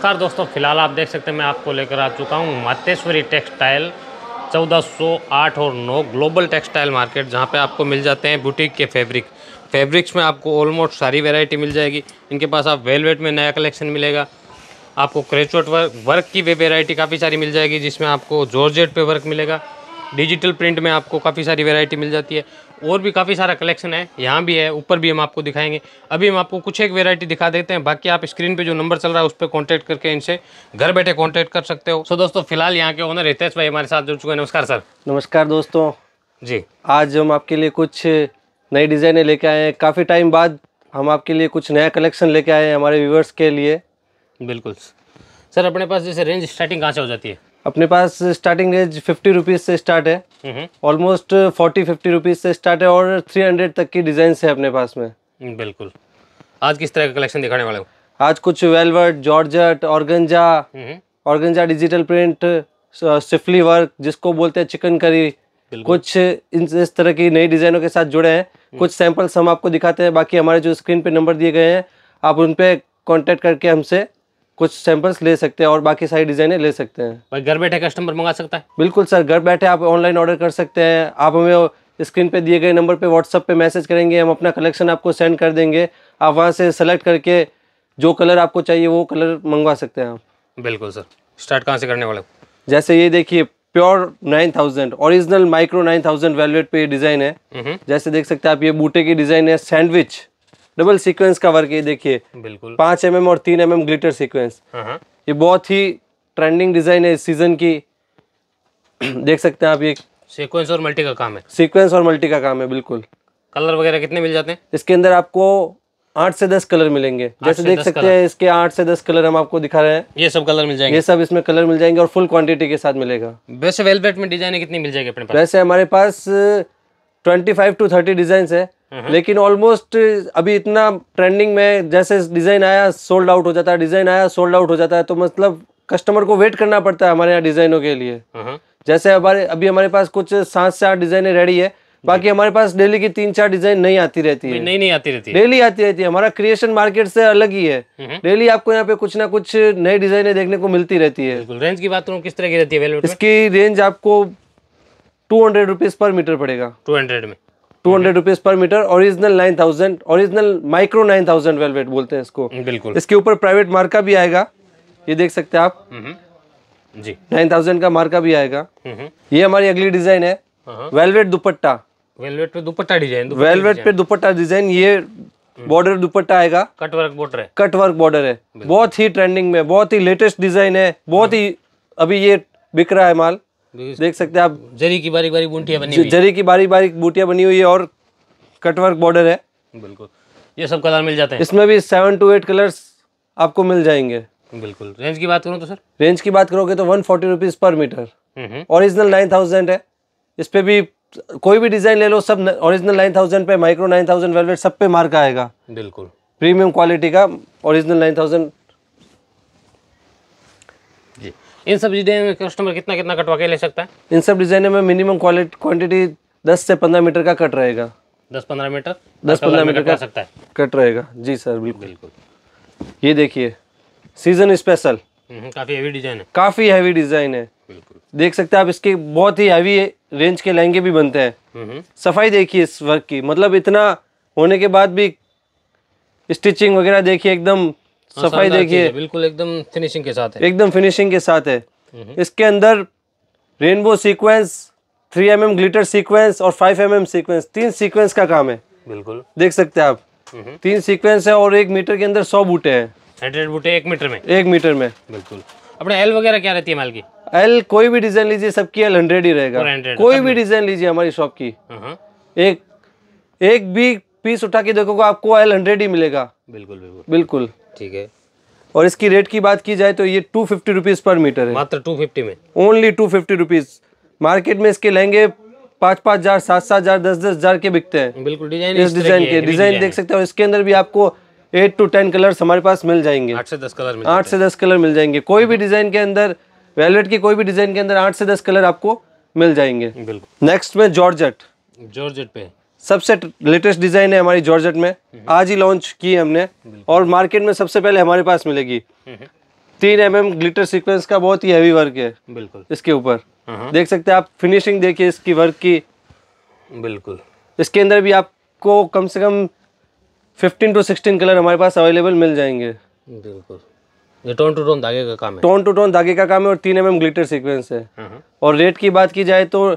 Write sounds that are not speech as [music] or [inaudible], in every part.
नमस्कार दोस्तों फिलहाल आप देख सकते हैं मैं आपको लेकर आ चुका हूँ मातेश्वरी टेक्सटाइल 1408 और 9 ग्लोबल टेक्सटाइल मार्केट जहाँ पे आपको मिल जाते हैं बुटीक के फैब्रिक फैब्रिक्स में आपको ऑलमोस्ट सारी वेरायटी मिल जाएगी इनके पास आप वेलवेट में नया कलेक्शन मिलेगा आपको क्रेचोट वर्क वर्क की वे वेरायटी काफ़ी सारी मिल जाएगी जिसमें आपको जॉर्जेट पे वर्क मिलेगा डिजिटल प्रिंट में आपको काफ़ी सारी वेरायटी मिल जाती है और भी काफ़ी सारा कलेक्शन है यहाँ भी है ऊपर भी हम आपको दिखाएंगे अभी हम आपको कुछ एक वेरायटी दिखा देते हैं बाकी आप स्क्रीन पे जो नंबर चल रहा है उस पर कॉन्टैक्ट करके इनसे घर बैठे कॉन्टैक्ट कर सकते हो सो दोस्तों फिलहाल यहाँ के ओनर रितेश भाई हमारे साथ जुड़ चुके हैं नमस्कार सर नमस्कार दोस्तों जी आज हम आपके लिए कुछ नई डिज़ाइनें लेके आए हैं काफ़ी टाइम बाद हम आपके लिए कुछ नया कलेक्शन लेके आए हैं हमारे व्यूवर्स के लिए बिल्कुल सर अपने पास जैसे रेंज स्टार्टिंग कहाँ से हो जाती है अपने पास स्टार्टिंग रेंज फिफ्टी रुपीज़ से स्टार्ट है ऑलमोस्ट फोर्टी फिफ्टी रुपीज़ से स्टार्ट है और थ्री हंड्रेड तक की डिज़ाइन है अपने पास में हम्म, बिल्कुल आज किस तरह का कलेक्शन दिखाने वाले आज कुछ velvet georgette organza organza digital print schiffli work जिसको बोलते हैं चिकन करी कुछ इस तरह की नई डिज़ाइनों के साथ जुड़े हैं हम्म। कुछ सैंपल्स हम आपको दिखाते हैं बाकी हमारे जो स्क्रीन पे नंबर दिए गए हैं आप उन पर कॉन्टैक्ट करके हमसे कुछ सैंपल्स ले सकते हैं और बाकी सारी डिजाइने ले सकते हैं भाई घर बैठे कस्टमर मंगा सकता है बिल्कुल सर घर बैठे आप ऑनलाइन ऑर्डर कर सकते हैं आप हमें स्क्रीन पे दिए गए नंबर पे व्हाट्सअप पे मैसेज करेंगे हम अपना कलेक्शन आपको सेंड कर देंगे आप वहाँ से सेलेक्ट करके जो कलर आपको चाहिए वो कलर मंगवा सकते हैं आप बिल्कुल सर स्टार्ट कहाँ से करने वाले जैसे ये देखिए pure nine thousand original micro nine thousand velvet पे डिजाइन है हम्म। जैसे देख सकते हैं आप ये बूटे की डिजाइन है सैंडविच डबल सीक्वेंस का वर्क ये देखिए बिल्कुल पांच एम और तीन एम ग्लिटर सीक्वेंस हाँ, हाँ। ये बहुत ही ट्रेंडिंग डिजाइन है इस सीजन की [clears throat] देख सकते हैं आप ये सीक्वेंस और मल्टी का काम है सीक्वेंस और मल्टी का काम है बिल्कुल कलर वगैरह कितने मिल जाते हैं इसके अंदर आपको आठ से दस कलर मिलेंगे जैसे देख सकते हैं इसके आठ से दस कलर हम आपको दिखा रहे हैं ये सब कलर मिल जाएंगे ये सब इसमें कलर मिल जाएंगे और फुल क्वांटिटी के साथ मिलेगा वैसे वेलवेट में डिजाइन कितनी मिल जाएगी अपने पास वैसे हमारे पास twenty five to thirty design है हम्म। लेकिन ऑलमोस्ट अभी इतना ट्रेंडिंग में जैसे डिज़ाइन आया सोल्ड आउट हो जाता है डिज़ाइन आया सोल्ड आउट हो जाता है तो मतलब कस्टमर को वेट करना पड़ता है हमारे यहाँ डिज़ाइनों के लिए हम्म। जैसे हमारे अभी हमारे पास कुछ सात से आठ डिज़ाइने रेडी है बाकी हमारे पास डेली की तीन चार डिजाइन नहीं आती रहती है नहीं नहीं आती रहती डेली आती रहती है हमारा क्रिएशन मार्केट से अलग ही है डेली हम्म। आपको यहाँ पे कुछ ना कुछ नई डिजाइने देखने को मिलती रहती है रेंज की बात करूँ किस तरह की रहती है इसकी रेंज आपको two hundred rupees per metre पड़ेगा टू हंड्रेड में two hundred rupees per metre original nine thousand original micro nine thousand velvet बोलते हैं इसको बिल्कुल इसके ऊपर प्राइवेट मार्का भी आएगा ये देख सकते हैं आप हम्म, हम्म। जी नाइन थाउजेंड का मार्का भी आएगा हम्म, ये हमारी अगली डिजाइन है वेलवेट हाँ, हाँ। दुपट्टा वेलवेट पे दुपट्टा डिजाइन वेलवेट पे दुपट्टा डिजाइन ये बॉर्डर दुपट्टा आएगा कट वर्क बॉर्डर है कट वर्क बॉर्डर है बहुत ही ट्रेंडिंग में बहुत ही लेटेस्ट डिजाइन है बहुत ही अभी ये बिक रहा है माल देख सकते हैं आप जरी की बारीक बारीक बूटियाँ बनी हुई जरी की बारीक बारीक बूटिया बनी हुई है और कटवर्क बॉर्डर है बिल्कुल ये सब कलर मिल जाते हैं इसमें भी सेवन टू एट कलर आपको मिल जाएंगे बिल्कुल रेंज की बात करूँ तो सर रेंज की बात करोगे तो one forty rupees per metre original nine thousand है इस पर भी कोई भी डिज़ाइन ले लो सब ओरिजिनल नाइन थाउजेंड पे माइक्रो नाइन थाउजेंड वेलवेट सब पे मार्क आएगा बिल्कुल प्रीमियम क्वालिटी का ओरिजिनल नाइन थाउजेंड इन सब डिजाइन में कस्टमर कितना कितना कटवा के ले सकता है इन सब डिजाइन में मिनिमम क्वालिटी क्वांटिटी दस से पंद्रह मीटर का कट रहेगा दस पंद्रह मीटर दस पंद्रह मीटर का सकता है कट रहेगा जी सर बिल्कुल बिल्कुल ये देखिए सीजन स्पेशल हम्म, काफी हैवी डिजाइन है काफी हैवी डिजाइन है देख सकते हैं आप इसके बहुत ही हैवी रेंज के लहंगे भी बनते हैं हम्म। सफाई देखिए इस वर्क की मतलब इतना होने के बाद भी स्टिचिंग वगैरह देखिए एकदम हाँ, सफाई देखिए बिल्कुल एकदम फिनिशिंग के साथ है एकदम फिनिशिंग के साथ है इसके अंदर rainbow sequence three M M glitter sequence और फाइव एम एम सीक्वेंस तीन सीक्वेंस का काम है बिल्कुल देख सकते हैं आप तीन सीक्वेंस है और एक मीटर के अंदर सौ बूटे है हंड्रेड बूटे एक मीटर में एक मीटर में बिल्कुल अपने एल वगैरह क्या रहती है माल की एल कोई भी डिजाइन लीजिए सबकी एल हंड्रेड ही रहेगा कोई भी डिजाइन अच्छा। लीजिए हमारी शॉप की हाँ। एक एक भी पीस उठा के देखोगे आपको एल हंड्रेड ही मिलेगा बिल्कुल बिल्कुल बिल्कुल ठीक है और इसकी रेट की बात की जाए तो ये two fifty rupees per metre है मात्र टू फिफ्टी में only two fifty rupees market में इसके लहंगे पाँच पाँच हज़ार सात सात हज़ार दस दस हज़ार के बिकते हैं बिल्कुल डिजाइन इस डिज़ाइन के डिज़ाइन देख सकते हैं और इसके अंदर भी आपको एट टू टेन कलर हमारे पास मिल जाएंगे आठ से दस कलर आठ से दस कलर मिल जाएंगे कोई भी डिज़ाइन के अंदर वेलवेट की कोई भी डिज़ाइन के अंदर आठ से दस कलर आपको मिल जाएंगे बिल्कुल नेक्स्ट में जॉर्जट जॉर्जट पे सबसे लेटेस्ट डिज़ाइन है हमारी जॉर्जेट में हम्म। आज ही लॉन्च की हमने और मार्केट में सबसे पहले हमारे पास मिलेगी हम्म। तीन एम एम ग्लिटर सीक्वेंस का बहुत ही हैवी वर्क है बिल्कुल इसके ऊपर हाँ। देख सकते हैं आप फिनिशिंग देखिए इसकी वर्क की बिल्कुल इसके अंदर भी आपको कम से कम फिफ्टीन टू सिक्सटीन कलर हमारे पास अवेलेबल मिल जाएंगे बिल्कुल ये टोन टू टोन धागे का काम है टोन टू टोन धागे का काम है और तीन एम एम ग्लिटर सीक्वेंस है हाँ, हाँ। और रेट की बात की जाए तो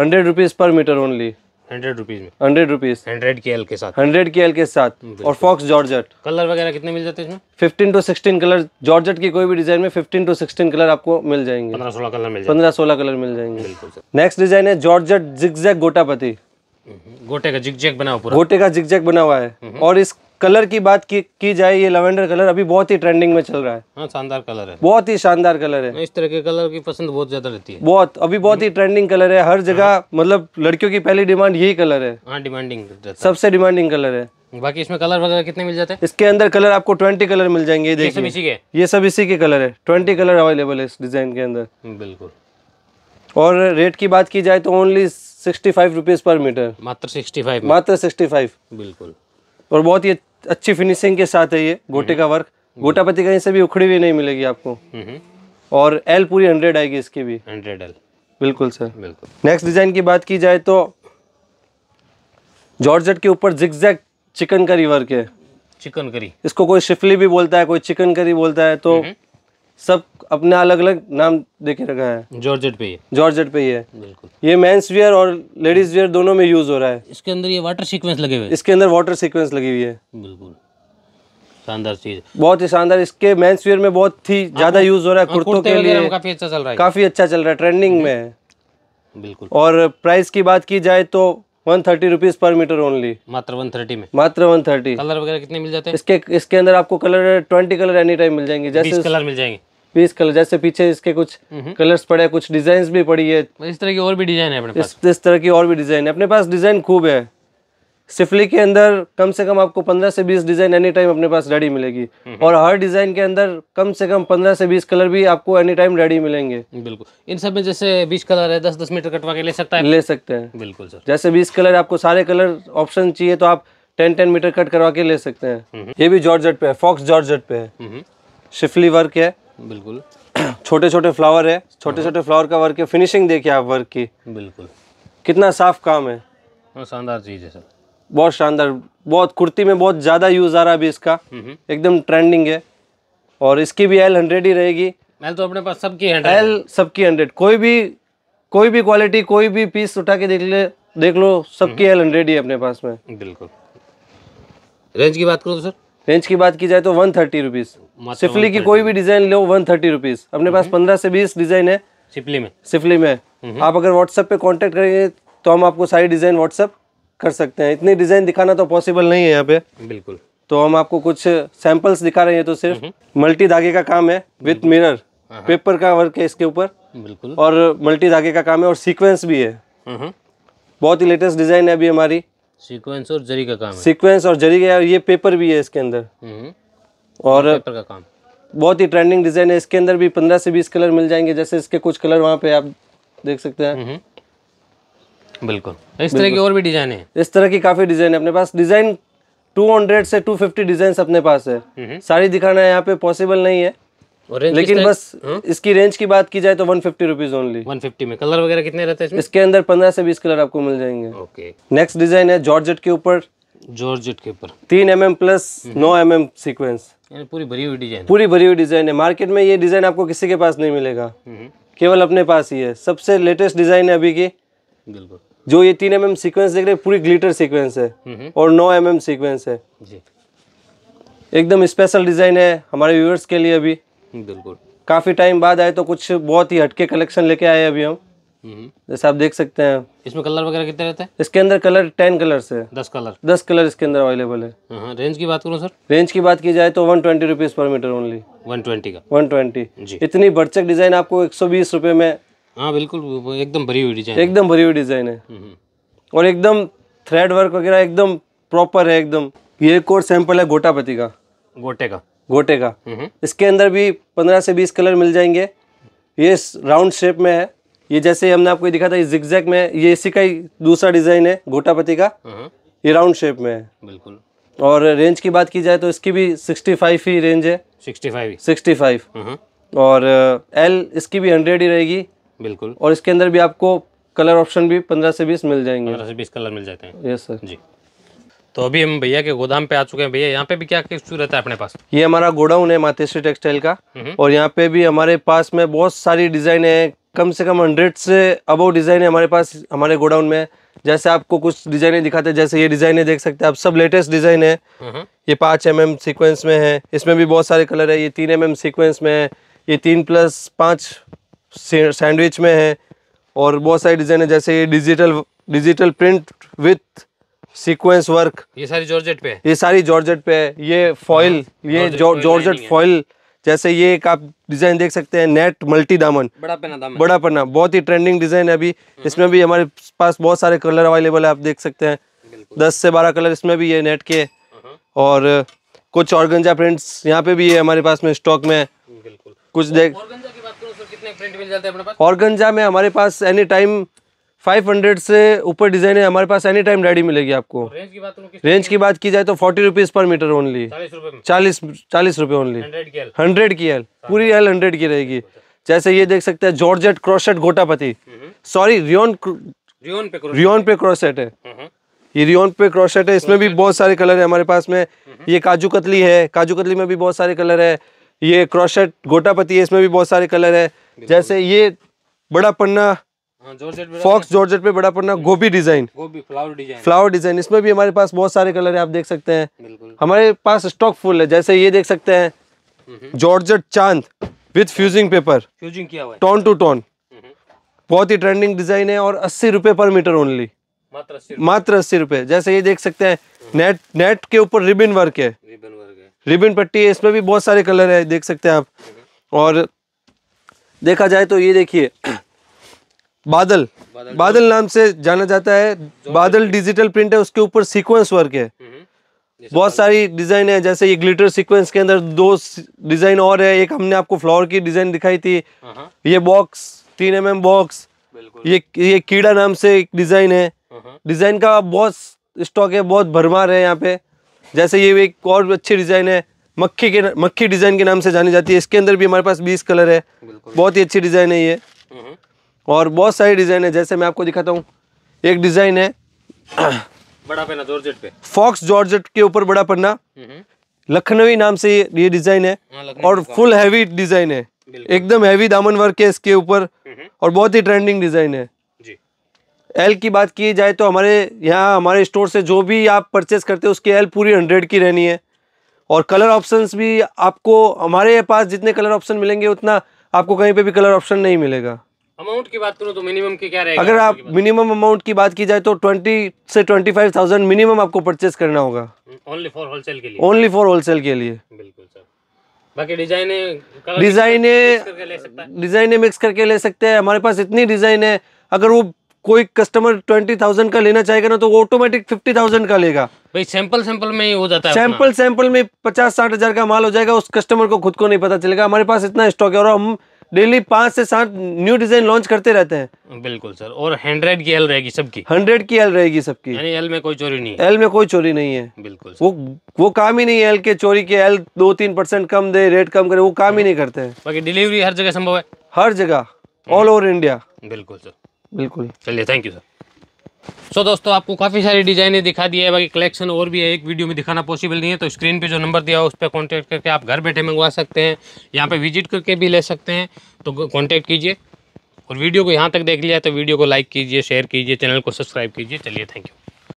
hundred rupees per metre only hundred rupees में हंड्रेड रुपीज हंड्रेड के एल के साथ हंड्रेड के एल के साथ और फॉक्स जॉर्जेट कलर वगैरह कितने मिल जाते हैं इसमें fifteen to sixteen colour georgette की कोई भी डिजाइन में फिफ्टीन टू सिक्सटीन कलर आपको मिल जाएंगे पंद्रह सोलह कलर मिल पंद्रह सोलह कलर मिल जाएंगे नेक्स्ट डिजाइन है जॉर्जेट जिग गोटापति गोटे का जिगजैक बना हुआ गोटे का जिगजैक बना हुआ है हम्म। और इस कलर की बात की, की जाए ये लेवेंडर कलर अभी बहुत ही ट्रेंडिंग में चल रहा है हाँ, शानदार कलर है बहुत ही शानदार कलर है इस तरह के कलर की पसंद बहुत ज्यादा रहती है बहुत अभी बहुत ही हम्म। ट्रेंडिंग कलर है हर जगह हाँ। मतलब लड़कियों की पहली डिमांड यही कलर है हाँ डिमांडिंग सबसे डिमांडिंग कलर है बाकी इसमें कलर वगैरह कितने मिल जाते हैं इसके अंदर कलर आपको ट्वेंटी कलर मिल जाएंगे ये सब इसी के ये सब इसी के कलर है ट्वेंटी कलर अवेलेबल है इस डिजाइन के अंदर बिल्कुल और रेट की बात की जाए तो only sixty five rupees per metre मात्र सिक्सटी फाइव मात्र सिक्सटी फाइव बिल्कुल और बहुत ही अच्छी फिनिशिंग के साथ है ये गोटे का वर्क हम्म। गोटापति कहीं से भी उखड़ी हुई नहीं मिलेगी आपको हम्म। और एल पूरी हंड्रेड आएगी इसकी भी हंड्रेड एल बिल्कुल सर बिल्कुल नेक्स्ट डिज़ाइन की बात की जाए तो जॉर्जेट के ऊपर जिक्जैक चिकन करी वर्क है चिकन करी इसको कोई शिफली भी बोलता है कोई चिकन करी बोलता है तो हम्म। सब अपने अलग अलग नाम देखे रखा है जॉर्जेट पे जॉर्जेट पे है बिल्कुल ये मेंस वेयर और लेडीज वेयर दोनों में यूज हो रहा है इसके अंदर ये वाटर सीक्वेंस लगे हुए हैं इसके अंदर वाटर सीक्वेंस लगी हुई है बिल्कुल शानदार चीज बहुत ही शानदार इसके मेंस वेयर में बहुत ही हाँ, ज्यादा यूज हो रहा है कुर्तों के लिए काफी अच्छा चल रहा है काफी अच्छा चल रहा है ट्रेंडिंग में बिल्कुल और प्राइस की बात की जाए तो one thirty rupees per metre only मात्र वन थर्टी में मात्र वन थर्टी कलर वगैरह कितने मिल जाते हैं इसके इसके अंदर आपको colour twenty colour any time मिल जाएंगे जैसे कलर मिल जाएंगे पीस कलर जैसे पीछे इसके कुछ कलर्स हम्म। पड़े हैं कुछ डिजाइन भी पड़ी है तो इस तरह की और भी डिजाइन है अपने पास इस, तरह की और भी डिजाइन है अपने पास डिजाइन खूब है सिफली के अंदर कम से कम आपको 15 से 20 डिजाइन एनी टाइम अपने पास रेडी मिलेगी हम्म। और हर डिजाइन के अंदर कम से कम 15 से 20 कलर भी आपको एनी टाइम रेडी मिलेंगे बिल्कुल इन सब में जैसे 20 कलर है 10 10 मीटर कटवा के ले सकता है ले सकते हैं बिल्कुल सर जैसे 20 कलर आपको सारे कलर ऑप्शन चाहिए तो आप टेन टेन मीटर कट करवा के ले सकते हैं हम्म। ये भी जॉर्जट पे है फॉक्स जॉर्जट पे है सिफली वर्क है बिल्कुल छोटे छोटे फ्लावर है छोटे छोटे फ्लावर का वर्क है फिनिशिंग देखिए आप वर्क की बिल्कुल कितना साफ काम है शानदार चीज़ है सर बहुत शानदार बहुत कुर्ती में बहुत ज़्यादा यूज़ आ रहा है अभी इसका एकदम ट्रेंडिंग है और इसकी भी एल हंड्रेड ही रहेगी एल तो अपने पास सबकी हंड्रेड एल सबकी हंड्रेड कोई भी कोई भी क्वालिटी कोई भी पीस उठा के देख ले देख लो सबकी एल हंड्रेड ही अपने पास में बिल्कुल रेंज की बात करो तो सर रेंज की बात की जाए तो वन थर्टी रुपीज़ सिफली की कोई भी डिजाइन लो वन थर्टी रुपीज अपने पास हम्म। पंद्रह से बीस डिजाइन है सिफली में सिफली में हम्म। आप अगर व्हाट्सएप पे कांटेक्ट करेंगे तो हम आपको सारी डिजाइन व्हाट्सएप कर सकते हैं इतनी डिजाइन दिखाना तो पॉसिबल नहीं है यहाँ पे बिल्कुल तो हम आपको कुछ सैंपल्स दिखा रहे हैं तो सिर्फ मल्टी हम्म। धागे का काम है विथ मिरर पेपर का वर्क है इसके ऊपर बिल्कुल और मल्टी धागे का काम है और सीक्वेंस भी है बहुत ही लेटेस्ट डिजाइन है अभी हमारी सीक्वेंस और जरी का काम है सीक्वेंस और जरी का और ये पेपर भी है इसके अंदर और का काम बहुत ही ट्रेंडिंग डिज़ाइन है इसके अंदर भी पंद्रह से बीस कलर मिल जाएंगे जैसे इसके कुछ कलर वहाँ पे आप देख सकते हैं हम्म, हम्म। बिल्कुल इस तरह की और भी डिज़ाइन है इस तरह की काफ़ी डिज़ाइन है अपने पास डिज़ाइन 200 से 250 फिफ्टी डिज़ाइन अपने पास है हम्म, सारी दिखाना यहाँ पे पॉसिबल नहीं है लेकिन बस हाँ? इसकी रेंज की बात की जाए तो one fifty rupees only one fifty में कलर वगैरह कितने रहते हैं इसके अंदर पंद्रह से बीस कलर आपको मिल जाएंगे ओके नेक्स्ट डिजाइन है जॉर्जेट के ऊपर जॉर्जेट के ऊपर तीन एम एम प्लस हम्म। नौ एम एम सिक्वेंस पूरी भरी हुई डिजाइन पूरी भरी हुई डिजाइन है मार्केट में ये डिजाइन आपको किसी के पास नहीं मिलेगा हम्म। केवल अपने पास ही है सबसे लेटेस्ट डिजाइन है अभी की बिल्कुल जो ये तीन एम एम सिक्वेंस देख रहे हैं पूरी ग्लिटर सीक्वेंस है हम्म। और नौ एम एम सीक्वेंस है जी एकदम स्पेशल डिज़ाइन है हमारे व्यूअर्स के लिए अभी बिल्कुल काफ़ी टाइम बाद आए तो कुछ बहुत ही हटके कलेक्शन लेके आए अभी हम जैसे आप देख सकते हैं इसमें कलर वगैरह कितने रहते हैं इसके अंदर कलर टेन कलर है दस कलर दस कलर इसके अंदर अवेलेबल है रेंज हाँ, हाँ, की बात करूँ सर रेंज की बात की जाए तो one twenty rupees per metre only one twenty का वन ट्वेंटी इतनी भरचक डिजाइन आपको एक सौ बीस रुपए में हाँ बिल्कुल एकदम भरी हुई डिजाइन एकदम भरी हुई डिजाइन है हम्म, हम्म। और एकदम थ्रेड वर्क वगैरह एकदम प्रॉपर है एकदम ये एक और सैंपल है गोटापति का गोटे का गोटे का हम्म, इसके अंदर भी पंद्रह से बीस कलर मिल जाएंगे ये राउंड शेप में है ये जैसे हमने आपको दिखा था ये जिक्जैक में ये इसी का ही दूसरा डिजाइन है घोटापति का हम्म। ये राउंड शेप में है बिल्कुल और रेंज की बात की जाए तो इसकी भी 65 ही रेंज है 65 65 हम्म। और एल uh, इसकी भी 100 ही रहेगी बिल्कुल और इसके अंदर भी आपको कलर ऑप्शन भी 15 से 20 मिल जाएंगे 15 से 20 कलर मिल जाते हैं यस सर जी तो अभी हम भैया के गोदाम पे आ चुके हैं भैया यहाँ पे भी क्या रहता है अपने पास ये हमारा गोडाउन है मातेश्री टेक्सटाइल का हम्म। और यहाँ पे भी हमारे पास में बहुत सारी डिजाइन है कम से कम हंड्रेड से अबो डिज़ाइन है हमारे पास हमारे गोडाउन में जैसे आपको कुछ डिजाइने दिखाते हैं जैसे ये डिजाइने देख सकते हैं आप सब लेटेस्ट डिज़ाइन है हम्म। ये पाँच एम एम सीक्वेंस में है इसमें भी बहुत सारे कलर है ये तीन एम एम सीक्वेंस में है ये तीन प्लस पाँच सैंडविच में है और बहुत सारी डिज़ाइन है जैसे ये digital digital print with sequence work ये सारी जॉर्जेट पे है ये सारी जॉर्जेट पे हाँ, है ये फॉइल ये जॉर्जेट फॉइल जैसे ये एक आप डिज़ाइन देख सकते हैं नेट मल्टी दामन बड़ा पना दामन बड़ा पना बहुत ही ट्रेंडिंग डिज़ाइन है अभी हम्म। इसमें भी हमारे पास बहुत सारे कलर अवेलेबल है आप देख सकते हैं दस से बारह कलर इसमें भी है नेट के हाँ। और कुछ ऑर्गेंजा प्रिंट्स यहाँ पे भी है हमारे पास में स्टॉक में कुछ देख ऑर्गेंजा में हमारे पास एनी टाइम 500 से ऊपर डिजाइन है हमारे पास एनी टाइम रेडी मिलेगी आपको रेंज की बात रेंज की बात की जाए तो forty rupees per metre only चालीस चालीस रुपए ओनली हंड्रेड की एल पूरी एल हंड्रेड की रहेगी जैसे ये देख सकते हैं जॉर्जेट क्रॉसेट गोटापति सॉरी रियोन रियोन पे रियोन पे क्रॉसेट है हम्म। ये रियोन पे क्रॉसेट है इसमें भी बहुत सारे कलर है हमारे पास में हम्म। ये काजू कतली है काजू कतली में भी बहुत सारे कलर है ये क्रॉसेट गोटापति है इसमें भी बहुत सारे कलर है जैसे ये बड़ा पन्ना फॉक्स हाँ, जॉर्जेट पे बड़ा पड़ना हम्म। गोभी डिजाइन गोभी फ्लावर डिजाइन फ्लावर डिजाइन इसमें भी हमारे पास बहुत सारे कलर है आप देख सकते हैं हमारे पास स्टॉक फुल है जैसे ये देख सकते हैं जॉर्जेट चांद विथ फ्यूजिंग पेपर फ्यूजिंग किया हुआ टोन टू टॉन बहुत ही ट्रेंडिंग डिजाइन है और अस्सी रुपए पर मीटर ओनली मात्र अस्सी रुपए जैसे ये देख सकते हैं नेट हम्म। नेट के ऊपर रिबिन वर्क है रिबिन वर्क है रिबिन पट्टी है इसमें भी बहुत सारे कलर है देख सकते हैं आप हम्म। और देखा जाए तो ये देखिए बादल बादल नाम से जाना जाता है बादल डिजिटल प्रिंट है उसके ऊपर सीक्वेंस वर्क है हम्म हम्म। बहुत सारी डिजाइन है जैसे ये ग्लिटर सीक्वेंस के अंदर दो डिजाइन और है एक हमने आपको फ्लावर की डिजाइन दिखाई थी हाँ, हाँ। ये बॉक्स तीन एम एम बॉक्स ये ये कीड़ा नाम से एक डिजाइन है डिजाइन हाँ, का बहुत स्टॉक है बहुत भरमार है यहाँ पे जैसे ये एक और अच्छी डिजाइन है मक्खी के मक्खी डिजाइन के नाम से जानी जाती है इसके अंदर भी हमारे पास बीस कलर है बहुत ही अच्छी डिजाइन है ये हम्म और बहुत सारे डिज़ाइन है जैसे मैं आपको दिखाता हूँ एक डिज़ाइन है बड़ा पन्ना जॉर्जेट पे फॉक्स जॉर्जेट के ऊपर बड़ा पन्ना हम्म। लखनवी नाम से ये डिज़ाइन है हाँ, और फुल हैवी डिज़ाइन है एकदम हैवी दामन वर्क है इसके ऊपर हम्म। और बहुत ही ट्रेंडिंग डिज़ाइन है एल की बात की जाए तो हमारे यहाँ हमारे स्टोर से जो भी आप परचेस करते हैं उसकी एल पूरी हंड्रेड की रहनी है और कलर ऑप्शंस भी आपको हमारे पास जितने कलर ऑप्शन मिलेंगे उतना आपको कहीं पे भी कलर ऑप्शन नहीं मिलेगा अमाउंट की बात करूँ तो मिनिमम की क्या रहेगा अगर आप मिनिमम अमाउंट की बात की जाए तो ट्वेंटी से ट्वेंटी फाइव थाउजेंड मिनिमम आपको परचेज करना होगा ओनली फॉर होलसेल के लिए ओनली फॉर होलसेल के लिए डिजाइने डिजाइने मिक्स करके ले सकते हैं हमारे पास इतनी डिजाइन है अगर वो कोई कस्टमर ट्वेंटी थाउजेंड का लेना चाहेगा ना तो वो ऑटोमेटिक फिफ्टी थाउजेंड का लेगा भाई सैंपल सैंपल में ही हो जाता है सैंपल सैंपल में पचास साठ हजार का माल हो जाएगा उस कस्टमर को खुद को नहीं पता चलेगा हमारे पास इतना स्टॉक है और हम डेली पांच से सात न्यू डिजाइन लॉन्च करते रहते हैं बिल्कुल सर और हंड्रेड की एल रहेगी सबकी हंड्रेड की एल रहेगी सबकी यानी एल में कोई चोरी नहीं है एल में कोई चोरी नहीं है बिल्कुल वो वो काम ही नहीं है एल के चोरी के एल दो तीन परसेंट कम दे रेट कम करे वो काम ही नहीं करते हैं बाकी डिलीवरी हर जगह संभव है हर जगह ऑल ओवर इंडिया बिल्कुल सर बिल्कुल चलिए thank you sir so so, दोस्तों आपको काफ़ी सारी डिज़ाइनें दिखा दी है बाकी कलेक्शन और भी है एक वीडियो में दिखाना पॉसिबल नहीं है तो स्क्रीन पे जो नंबर दिया है उस पर कॉन्टैक्ट करके आप घर बैठे मंगवा सकते हैं यहाँ पे विजिट करके भी ले सकते हैं तो कॉन्टैक्ट कीजिए और वीडियो को यहाँ तक देख लिया तो वीडियो को लाइक कीजिए शेयर कीजिए चैनल को सब्सक्राइब कीजिए चलिए थैंक यू